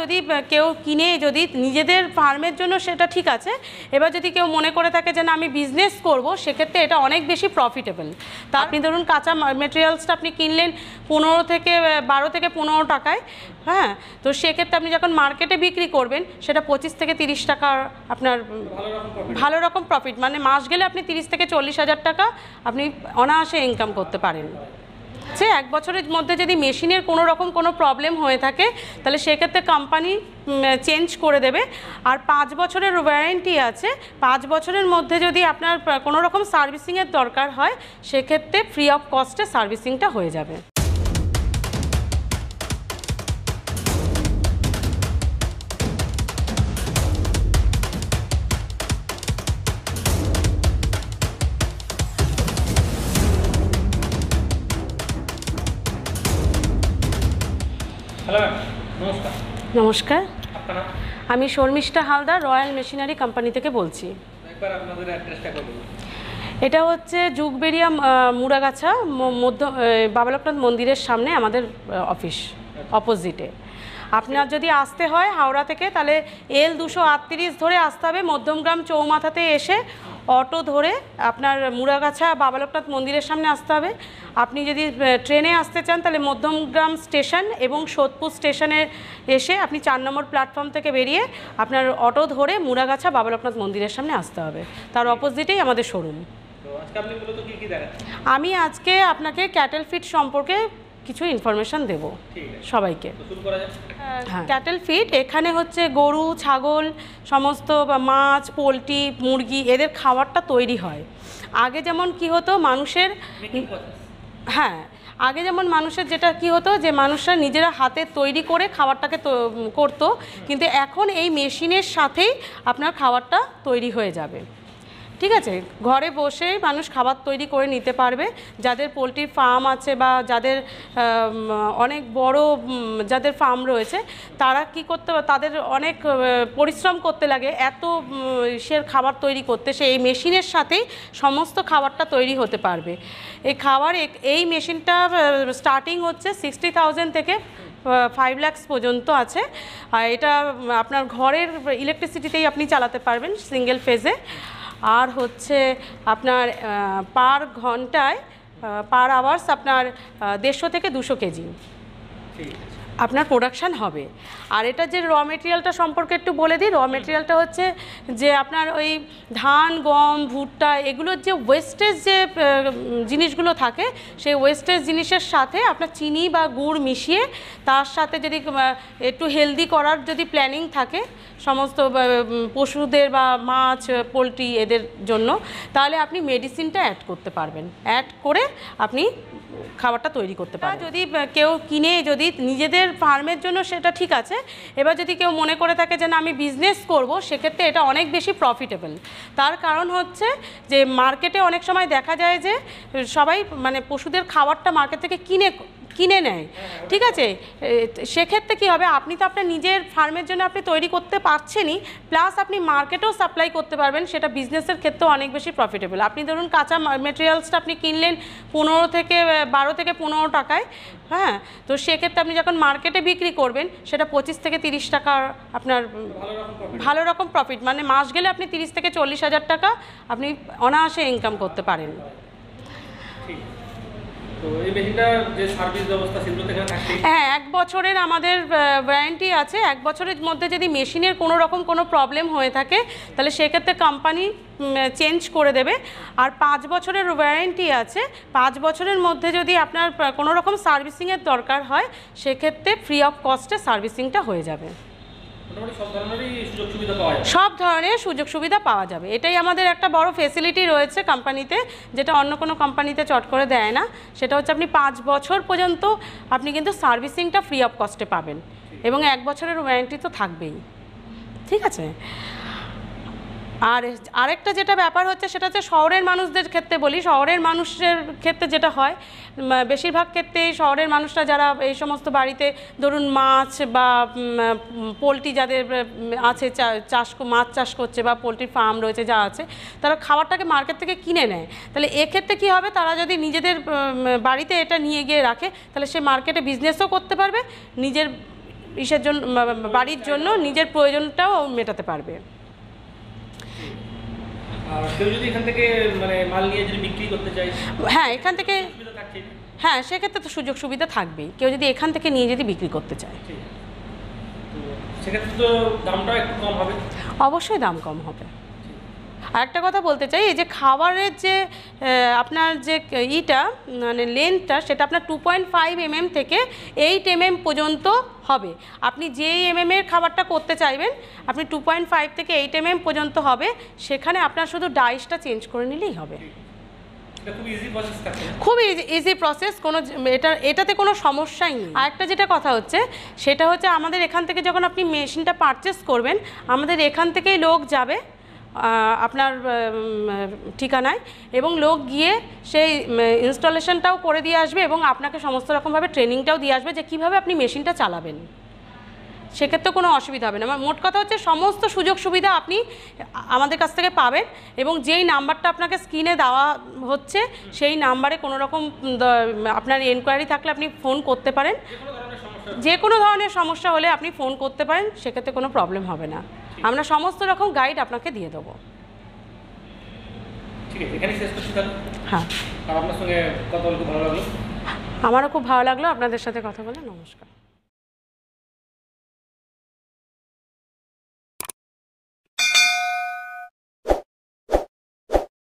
যদি কেউ কিনে যদি নিজেদের ফার্মের জন্য সেটা ঠিক আছে এবার যদি কেউ মনে করে থাকে যে না আমি বিজনেস করব সেক্ষেত্রে এটা অনেক বেশি প্রফিটেবল তা আপনি ধরুন কাঁচা মেটেরিয়ালসটা আপনি কিনলেন পনেরো থেকে বারো থেকে পনেরো টাকায় হ্যাঁ তো সেক্ষেত্রে আপনি যখন মার্কেটে বিক্রি করবেন সেটা পঁচিশ থেকে তিরিশ টাকা আপনার ভালো রকম প্রফিট মানে মাস গেলে আপনি তিরিশ থেকে চল্লিশ হাজার টাকা আপনি অনায়াসে ইনকাম করতে পারেন হচ্ছে এক বছরের মধ্যে যদি মেশিনের কোনো রকম কোনো প্রবলেম হয়ে থাকে তাহলে সেক্ষেত্রে কোম্পানি চেঞ্জ করে দেবে আর পাঁচ বছরের ওয়ারেন্টি আছে পাঁচ বছরের মধ্যে যদি আপনার কোনো রকম সার্ভিসিংয়ের দরকার হয় সেক্ষেত্রে ফ্রি অফ কস্টে সার্ভিসিংটা হয়ে যাবে নমস্কার আমি Sharmistha Haldar Royal Machinery Company থেকে বলছি এটা হচ্ছে যুগবেরিয়া মুড়াগাছা মধ্য বাবালোকনাথ মন্দিরের সামনে আমাদের অফিস অপোজিটে আপনার যদি আসতে হয় হাওড়া থেকে তাহলে এল দুশো ধরে আসতে হবে মধ্যমগ্রাম চৌমাথাতে এসে অটো ধরে আপনার মুড়াগাছা বাবালোকনাথ মন্দিরের সামনে আসতে হবে আপনি যদি ট্রেনে আসতে চান তাহলে মধ্যমগ্রাম স্টেশন এবং সোদপুর স্টেশনে এসে আপনি চার নম্বর প্ল্যাটফর্ম থেকে বেরিয়ে আপনার অটো ধরে মুড়াগাছা বাবালোকনাথ মন্দিরের সামনে আসতে হবে তার অপোজিটেই আমাদের শোরুম আমি আজকে আপনাকে ক্যাটেল ফিট সম্পর্কে কিছু ইনফরমেশান দেব সবাইকে ক্যাটেল ফিড এখানে হচ্ছে গরু ছাগল সমস্ত মাছ পোলট্রি মুরগি এদের খাবারটা তৈরি হয় আগে যেমন কি হতো মানুষের হ্যাঁ আগে যেমন মানুষের যেটা কি হতো যে মানুষরা নিজেরা হাতে তৈরি করে খাবারটাকে করতো কিন্তু এখন এই মেশিনের সাথেই আপনার খাবারটা তৈরি হয়ে যাবে ঠিক আছে ঘরে বসে মানুষ খাবার তৈরি করে নিতে পারবে যাদের পোলট্রি ফার্ম আছে বা যাদের অনেক বড় যাদের ফার্ম রয়েছে তারা কি করতে তাদের অনেক পরিশ্রম করতে লাগে এত সে খাবার তৈরি করতে সে এই মেশিনের সাথেই সমস্ত খাবারটা তৈরি হতে পারবে এই খাবার এই মেশিনটা স্টার্টিং হচ্ছে সিক্সটি থাউজেন্ড থেকে ফাইভ ল্যাক্স পর্যন্ত আছে আর এটা আপনার ঘরের ইলেকট্রিসিটিতেই আপনি চালাতে পারবেন সিঙ্গেল ফেজে আর হচ্ছে আপনার পার ঘন্টায় পার আওয়ার্স আপনার দেড়শো থেকে দুশো কেজি আপনার প্রোডাকশান হবে আর এটা যে র মেটেরিয়ালটা সম্পর্কে একটু বলে দিই র মেটেরিয়ালটা হচ্ছে যে আপনার ওই ধান গম ভুট্টা এগুলোর যে ওয়েস্টেজ যে জিনিসগুলো থাকে সেই ওয়েস্টেজ জিনিসের সাথে আপনার চিনি বা গুড় মিশিয়ে তার সাথে যদি একটু হেলদি করার যদি প্ল্যানিং থাকে সমস্ত পশুদের বা মাছ পোলট্রি এদের জন্য তাহলে আপনি মেডিসিনটা অ্যাড করতে পারবেন অ্যাড করে আপনি খাবারটা তৈরি করতে পারে যদি কেউ কিনে যদি নিজেদের ফার্মের জন্য সেটা ঠিক আছে এবার যদি কেউ মনে করে থাকে যে না আমি বিজনেস করব সেক্ষেত্রে এটা অনেক বেশি প্রফিটেবল তার কারণ হচ্ছে যে মার্কেটে অনেক সময় দেখা যায় যে সবাই মানে পশুদের খাবারটা মার্কেট থেকে কিনে কিনে নেয় ঠিক আছে সেক্ষেত্রে কি হবে আপনি তো আপনার নিজের ফার্মের জন্য আপনি তৈরি করতে পারছেনই প্লাস আপনি মার্কেটেও সাপ্লাই করতে পারবেন সেটা বিজনেসের ক্ষেত্রে অনেক বেশি প্রফিটেবল আপনি ধরুন কাঁচা মেটেরিয়ালসটা আপনি কিনলেন পনেরো থেকে বারো থেকে পনেরো টাকায় হ্যাঁ তো সেক্ষেত্রে আপনি যখন মার্কেটে বিক্রি করবেন সেটা পঁচিশ থেকে তিরিশ টাকা আপনার ভালো রকম প্রফিট মানে মাস গেলে আপনি তিরিশ থেকে চল্লিশ হাজার টাকা আপনি অনায়াসে ইনকাম করতে পারেন হ্যাঁ এক বছরের আমাদের ওয়ারেন্টি আছে এক বছরের মধ্যে যদি মেশিনের কোনো রকম কোনো প্রবলেম হয়ে থাকে তাহলে সেক্ষেত্রে কোম্পানি চেঞ্জ করে দেবে আর পাঁচ বছরের ওয়ারেন্টি আছে পাঁচ বছরের মধ্যে যদি আপনার কোনো রকম সার্ভিসিংয়ের দরকার হয় সেক্ষেত্রে ফ্রি অফ কস্টে সার্ভিসিংটা হয়ে যাবে সব ধরনের সুযোগ সুবিধা পাওয়া যাবে এটাই আমাদের একটা বড় ফেসিলিটি রয়েছে কোম্পানিতে যেটা অন্য কোনো কোম্পানিতে চট করে দেয় না সেটা হচ্ছে আপনি পাঁচ বছর পর্যন্ত আপনি কিন্তু সার্ভিসিংটা ফ্রি অফ কস্টে পাবেন এবং এক বছরের ওয়ারেন্টি তো থাকবেই ঠিক আছে আর আরেকটা যেটা ব্যাপার হচ্ছে সেটা হচ্ছে শহরের মানুষদের ক্ষেত্রে বলি শহরের মানুষের ক্ষেত্রে যেটা হয় বেশিরভাগ ক্ষেত্রে শহরের মানুষরা যারা এই সমস্ত বাড়িতে ধরুন মাছ বা পোলট্রি যাদের আছে চাষ মাছ চাষ করছে বা পোলট্রি ফার্ম রয়েছে যা আছে তারা খাবারটাকে মার্কেট থেকে কিনে নেয় তাহলে এক্ষেত্রে কি হবে তারা যদি নিজেদের বাড়িতে এটা নিয়ে গিয়ে রাখে তাহলে সে মার্কেটে বিজনেসও করতে পারবে নিজের ইসের জন্য বাড়ির জন্য নিজের প্রয়োজনটাও মেটাতে পারবে মানে হ্যাঁ এখান থেকে হ্যাঁ সেক্ষেত্রে তো সুযোগ সুবিধা থাকবেই কেউ যদি এখান থেকে নিয়ে যদি বিক্রি করতে চায় সেক্ষেত্রে অবশ্যই দাম কম হবে আর একটা কথা বলতে চাই এই যে খাবারের যে আপনার যে ইটা মানে লেন্থটা সেটা আপনার টু পয়েন্ট ফাইভ এমএম থেকে এইট এমএম mm পর্যন্ত হবে আপনি যেই এম mm এর খাবারটা করতে চাইবেন আপনি টু পয়েন্ট ফাইভ থেকে এইট এমএম mm পর্যন্ত হবে সেখানে আপনার শুধু ডাইসটা চেঞ্জ করে নিলেই হবে খুব ইজি প্রসেস কোনো এটা এটাতে কোনো সমস্যাই নেই আরেকটা যেটা কথা হচ্ছে সেটা হচ্ছে আমাদের এখান থেকে যখন আপনি মেশিনটা পারচেস করবেন আমাদের এখান থেকেই লোক যাবে আপনার ঠিকানায় এবং লোক গিয়ে সেই ইনস্টলেশনটাও করে দিয়ে আসবে এবং আপনাকে সমস্ত রকমভাবে ট্রেনিংটাও দিয়ে আসবে যে কিভাবে আপনি মেশিনটা চালাবেন সেক্ষেত্রে কোনো অসুবিধা হবে না আমার মোট কথা হচ্ছে সমস্ত সুযোগ সুবিধা আপনি আমাদের কাছ থেকে পাবেন এবং যেই নাম্বারটা আপনাকে স্ক্রিনে দেওয়া হচ্ছে সেই নাম্বারে কোনো রকম আপনার এনকোয়ারি থাকলে আপনি ফোন করতে পারেন যে কোনো ধরনের সমস্যা হলে আপনি ফোন করতে পারেন সেক্ষেত্রে কোনো প্রবলেম হবে না আমরা সমস্ত রকম গাইড আপনাকে দিয়ে দেবো হ্যাঁ আমারও খুব ভালো লাগলো আপনাদের সাথে কথা বলে নমস্কার